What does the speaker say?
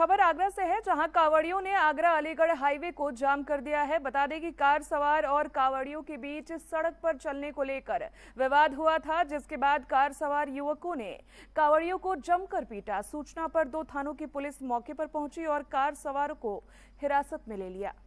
खबर आगरा से है जहां कावड़ियों ने आगरा अलीगढ़ हाईवे को जाम कर दिया है बता दें कि कार सवार और कावड़ियों के बीच सड़क पर चलने को लेकर विवाद हुआ था जिसके बाद कार सवार युवकों ने कावड़ियों को जमकर पीटा सूचना पर दो थानों की पुलिस मौके पर पहुंची और कार सवार को हिरासत में ले लिया